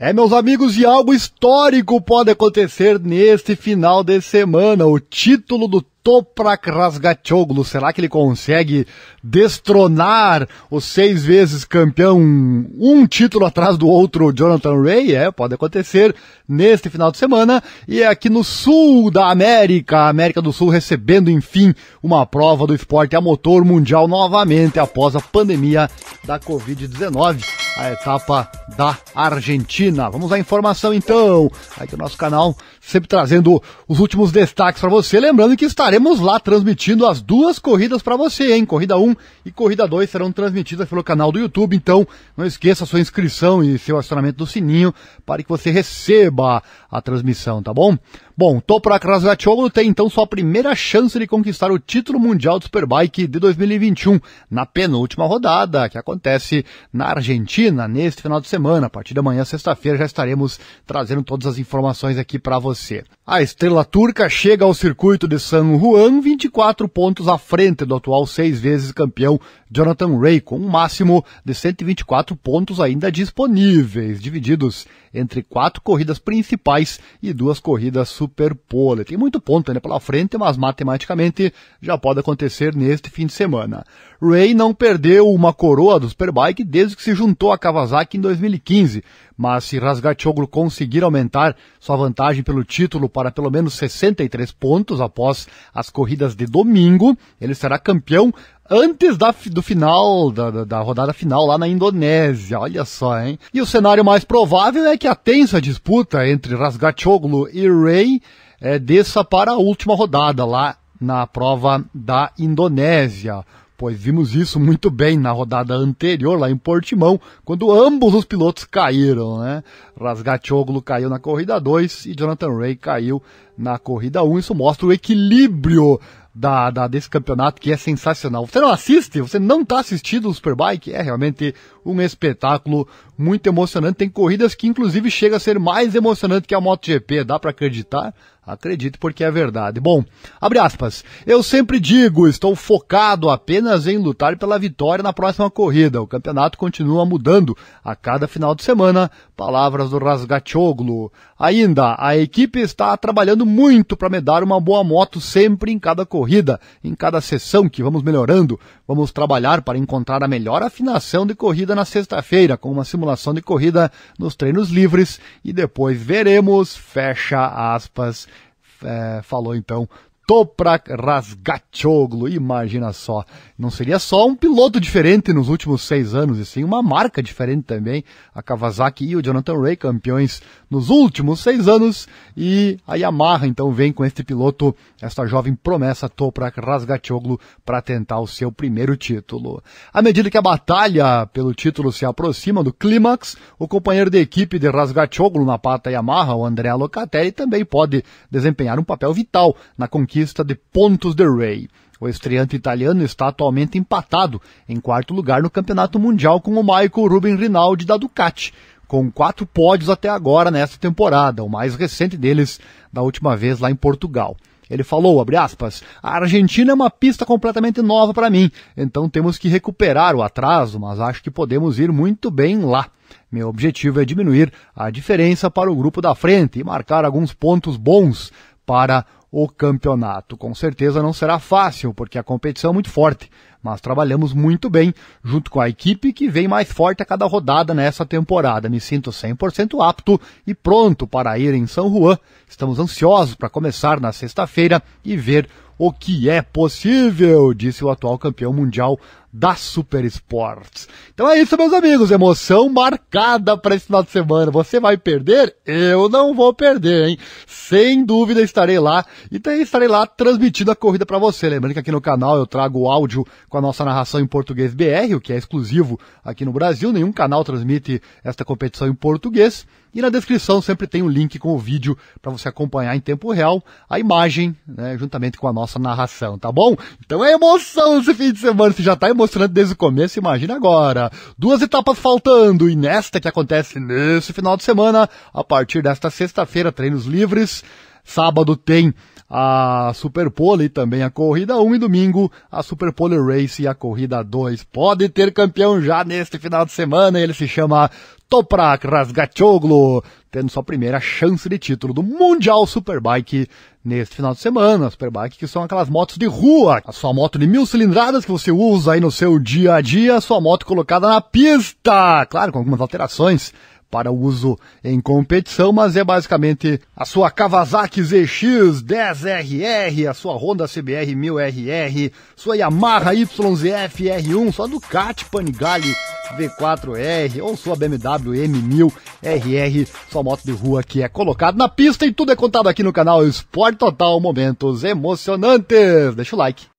É, meus amigos, e algo histórico pode acontecer neste final de semana. O título do Toprak Razgatoglu, será que ele consegue destronar os seis vezes campeão, um título atrás do outro, Jonathan Ray? É, pode acontecer neste final de semana. E é aqui no sul da América, América do Sul recebendo, enfim, uma prova do esporte a motor mundial novamente após a pandemia da Covid-19. A etapa da Argentina. Vamos à informação então, tá aqui no nosso canal, sempre trazendo os últimos destaques para você. Lembrando que estaremos lá transmitindo as duas corridas para você, hein? Corrida 1 e Corrida 2 serão transmitidas pelo canal do YouTube, então não esqueça a sua inscrição e seu acionamento do sininho para que você receba a transmissão, tá bom? Bom, Toprak Razgatoglu tem então sua primeira chance de conquistar o título mundial de Superbike de 2021 na penúltima rodada, que acontece na Argentina neste final de semana semana. A partir da manhã, sexta-feira, já estaremos trazendo todas as informações aqui para você. A estrela turca chega ao circuito de San Juan 24 pontos à frente do atual seis vezes campeão Jonathan Ray, com um máximo de 124 pontos ainda disponíveis, divididos entre quatro corridas principais e duas corridas superpole. Tem muito ponto ainda pela frente, mas matematicamente já pode acontecer neste fim de semana. Ray não perdeu uma coroa do Superbike desde que se juntou a Kawasaki em 2015 mas se Rasgatioglu conseguir aumentar sua vantagem pelo título para pelo menos 63 pontos após as corridas de domingo, ele será campeão antes da, do final, da, da, rodada final lá na Indonésia. Olha só, hein? E o cenário mais provável é que a tensa disputa entre Rasgatioglu e Ray é, eh, desça para a última rodada lá na prova da Indonésia pois vimos isso muito bem na rodada anterior lá em Portimão, quando ambos os pilotos caíram, né? Rasgatioglu caiu na corrida 2 e Jonathan Ray caiu na corrida 1. Um. Isso mostra o equilíbrio da, da, desse campeonato que é sensacional. Você não assiste, você não está assistindo o Superbike, é realmente um espetáculo muito emocionante. Tem corridas que inclusive chega a ser mais emocionante que a MotoGP, dá para acreditar? Acredite porque é verdade. Bom, abre aspas. Eu sempre digo, estou focado apenas em lutar pela vitória na próxima corrida. O campeonato continua mudando a cada final de semana. Palavras do Rasgatioglu. Ainda, a equipe está trabalhando muito para me dar uma boa moto sempre em cada corrida, em cada sessão que vamos melhorando. Vamos trabalhar para encontrar a melhor afinação de corrida na sexta-feira, com uma simulação de corrida nos treinos livres e depois veremos. Fecha aspas é, falou então Toprak Razgatoglu. Imagina só, não seria só um piloto diferente nos últimos seis anos, e sim uma marca diferente também. A Kawasaki e o Jonathan Ray, campeões nos últimos seis anos, e a Yamaha então vem com este piloto, esta jovem promessa Toprak Razgatoglu, para tentar o seu primeiro título. À medida que a batalha pelo título se aproxima do clímax, o companheiro de equipe de Razgatoglu na pata Yamaha, o André Locatelli, também pode desempenhar um papel vital na conquista conquista de pontos de Rei. O estreante italiano está atualmente empatado em quarto lugar no Campeonato Mundial com o Michael Ruben Rinaldi da Ducati, com quatro pódios até agora nesta temporada, o mais recente deles da última vez lá em Portugal. Ele falou, aspas, a Argentina é uma pista completamente nova para mim, então temos que recuperar o atraso, mas acho que podemos ir muito bem lá. Meu objetivo é diminuir a diferença para o grupo da frente e marcar alguns pontos bons para o campeonato. Com certeza não será fácil, porque a competição é muito forte, mas trabalhamos muito bem junto com a equipe que vem mais forte a cada rodada nessa temporada. Me sinto 100% apto e pronto para ir em São Juan. Estamos ansiosos para começar na sexta-feira e ver o que é possível, disse o atual campeão mundial da Super Então é isso, meus amigos. Emoção marcada para esse final de semana. Você vai perder? Eu não vou perder, hein? Sem dúvida estarei lá e também estarei lá transmitindo a corrida para você. Lembrando que aqui no canal eu trago áudio com a nossa narração em português BR, o que é exclusivo aqui no Brasil. Nenhum canal transmite esta competição em português. E na descrição sempre tem um link com o vídeo para você acompanhar em tempo real a imagem, né, juntamente com a nossa narração, tá bom? Então é emoção esse fim de semana, se já tá emocionante desde o começo, imagina agora. Duas etapas faltando e nesta que acontece nesse final de semana, a partir desta sexta-feira, treinos livres. Sábado tem a Superpole e também a Corrida 1 e domingo a Superpole Race e a Corrida 2. Pode ter campeão já neste final de semana, ele se chama Toprak Rasgachoglu, tendo sua primeira chance de título do Mundial Superbike neste final de semana, Superbike, que são aquelas motos de rua. A sua moto de mil cilindradas que você usa aí no seu dia a dia, a sua moto colocada na pista, claro, com algumas alterações para uso em competição, mas é basicamente a sua Kawasaki ZX 10RR, a sua Honda CBR 1000RR, sua Yamaha YZF R1, sua Ducati Panigale V4R ou sua BMW M1000 RR, sua moto de rua que é colocada na pista e tudo é contado aqui no canal Esporte Total Momentos Emocionantes. Deixa o like.